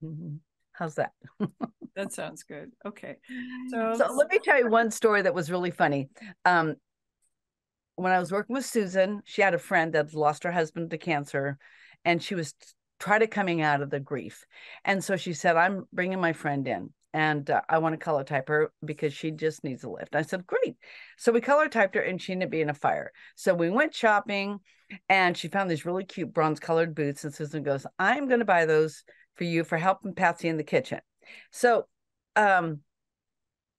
Mm-hmm. How's that? that sounds good. Okay. So, so let me tell you one story that was really funny. Um, when I was working with Susan, she had a friend that lost her husband to cancer, and she was try to coming out of the grief. And so she said, I'm bringing my friend in and uh, I want to color type her because she just needs a lift. I said, great. So we color typed her and she ended up being a fire. So we went shopping and she found these really cute bronze colored boots. And Susan goes, I'm going to buy those for you for helping Patsy in the kitchen. So, um,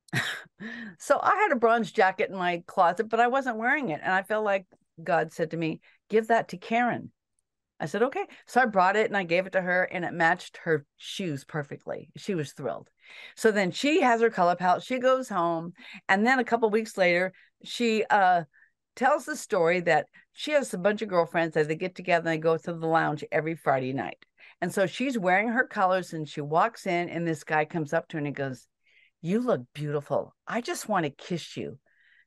so I had a bronze jacket in my closet, but I wasn't wearing it. And I felt like God said to me, give that to Karen. I said, okay. So I brought it and I gave it to her and it matched her shoes perfectly. She was thrilled. So then she has her color palette. She goes home. And then a couple weeks later, she uh, tells the story that she has a bunch of girlfriends that they get together and they go to the lounge every Friday night. And so she's wearing her colors and she walks in and this guy comes up to her and he goes, You look beautiful. I just want to kiss you.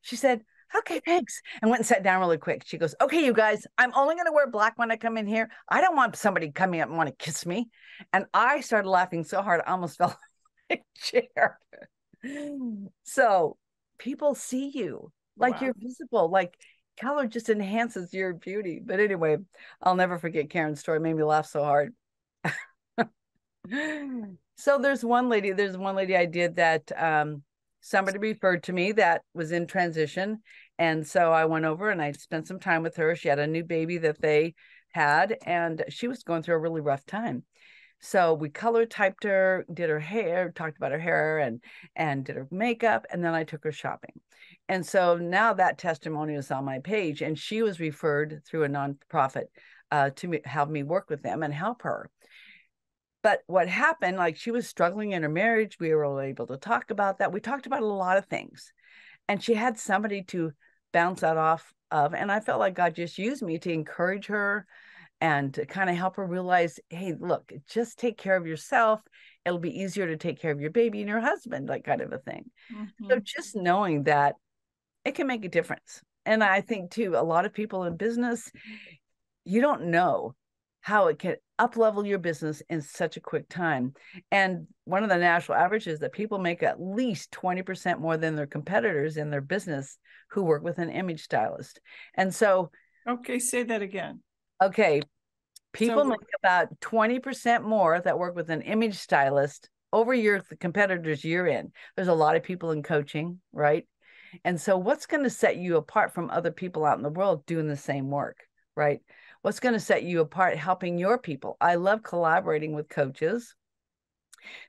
She said, okay, thanks. And went and sat down really quick. She goes, okay, you guys, I'm only going to wear black when I come in here. I don't want somebody coming up and want to kiss me. And I started laughing so hard, I almost fell off my chair. So people see you like wow. you're visible, like color just enhances your beauty. But anyway, I'll never forget Karen's story. It made me laugh so hard. so there's one lady, there's one lady I did that um, somebody referred to me that was in transition. And so I went over and I spent some time with her. She had a new baby that they had, and she was going through a really rough time. So we color typed her, did her hair, talked about her hair and and did her makeup, and then I took her shopping. And so now that testimony is on my page, and she was referred through a nonprofit uh, to me, have me work with them and help her. But what happened, like she was struggling in her marriage. We were able to talk about that. We talked about a lot of things. And she had somebody to bounce that off of. And I felt like God just used me to encourage her and to kind of help her realize hey, look, just take care of yourself. It'll be easier to take care of your baby and your husband, like kind of a thing. Mm-hmm. So just knowing that it can make a difference. And I think, too, a lot of people in business, you don't know how it can up level your business in such a quick time. And one of the national averages that people make at least 20% more than their competitors in their business who work with an image stylist. And so, okay, say that again. Okay. People so, make about 20% more that work with an image stylist over your the competitors you're in. There's a lot of people in coaching, right? And so, what's going to set you apart from other people out in the world doing the same work, right? what's going to set you apart helping your people i love collaborating with coaches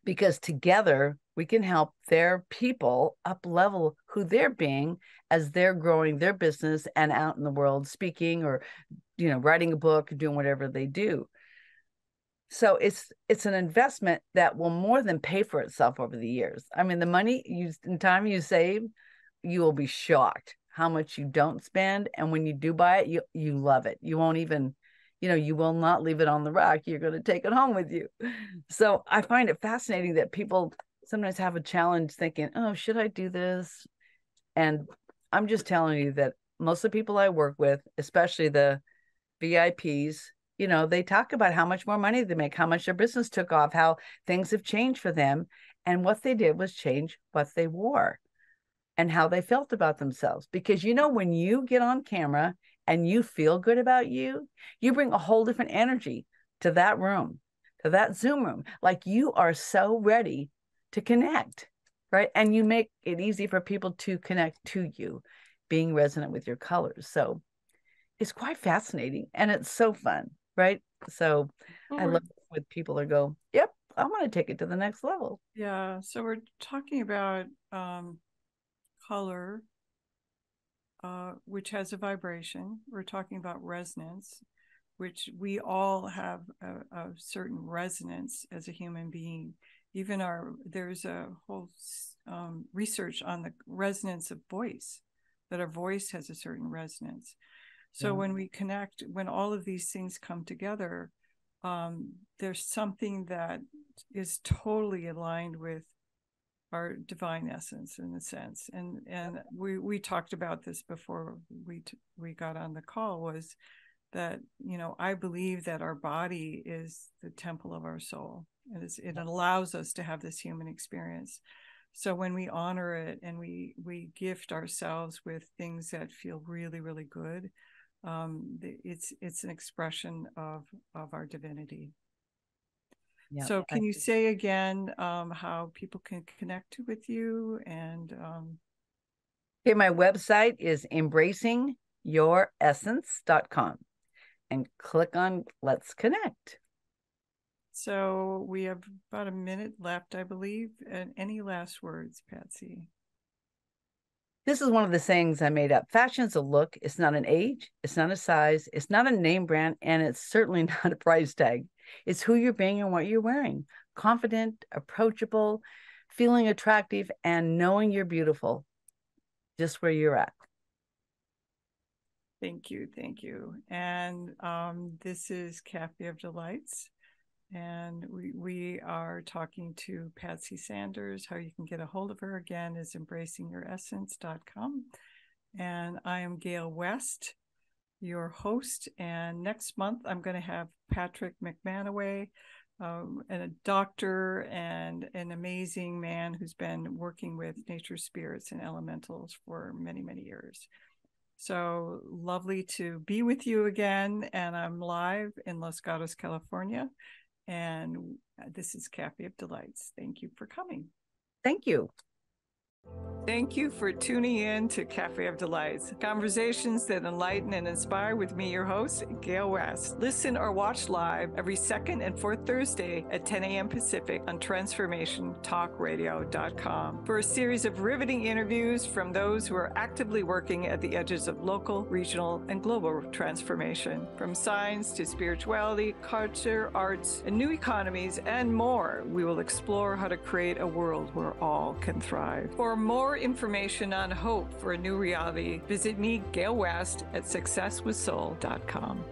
because together we can help their people up level who they're being as they're growing their business and out in the world speaking or you know writing a book doing whatever they do so it's it's an investment that will more than pay for itself over the years i mean the money you in time you save you will be shocked how much you don't spend and when you do buy it you you love it you won't even you know you will not leave it on the rack you're going to take it home with you so i find it fascinating that people sometimes have a challenge thinking oh should i do this and i'm just telling you that most of the people i work with especially the vips you know they talk about how much more money they make how much their business took off how things have changed for them and what they did was change what they wore and how they felt about themselves. Because you know, when you get on camera and you feel good about you, you bring a whole different energy to that room, to that Zoom room. Like you are so ready to connect, right? And you make it easy for people to connect to you, being resonant with your colors. So it's quite fascinating and it's so fun, right? So I love when people that go, yep, I want to take it to the next level. Yeah. So we're talking about um color, uh, which has a vibration. We're talking about resonance, which we all have a, a certain resonance as a human being. Even our there's a whole um, research on the resonance of voice, that our voice has a certain resonance. So yeah. when we connect, when all of these things come together, um, there's something that is totally aligned with our divine essence in a sense and and we we talked about this before we t- we got on the call was that you know i believe that our body is the temple of our soul it is it allows us to have this human experience so when we honor it and we we gift ourselves with things that feel really really good um, it's it's an expression of of our divinity so can you say again um, how people can connect with you and um... okay my website is embracingyouressence.com and click on let's connect so we have about a minute left i believe and any last words patsy this is one of the sayings I made up. Fashion is a look, it's not an age, it's not a size, it's not a name brand, and it's certainly not a price tag. It's who you're being and what you're wearing. Confident, approachable, feeling attractive, and knowing you're beautiful just where you're at. Thank you. Thank you. And um, this is Kathy of Delights. And we, we are talking to Patsy Sanders. How you can get a hold of her again is embracingyouressence.com. And I am Gail West, your host. And next month, I'm going to have Patrick McManaway, um, and a doctor and an amazing man who's been working with nature spirits and elementals for many, many years. So lovely to be with you again. And I'm live in Los Gatos, California. And uh, this is Kathy of Delights. Thank you for coming. Thank you. Thank you for tuning in to Cafe of Delights, conversations that enlighten and inspire with me, your host, Gail West. Listen or watch live every second and fourth Thursday at 10 a.m. Pacific on transformationtalkradio.com for a series of riveting interviews from those who are actively working at the edges of local, regional, and global transformation, from science to spirituality, culture, arts, and new economies, and more. We will explore how to create a world where all can thrive. For for more information on hope for a new reality, visit me, Gail West, at successwithsoul.com.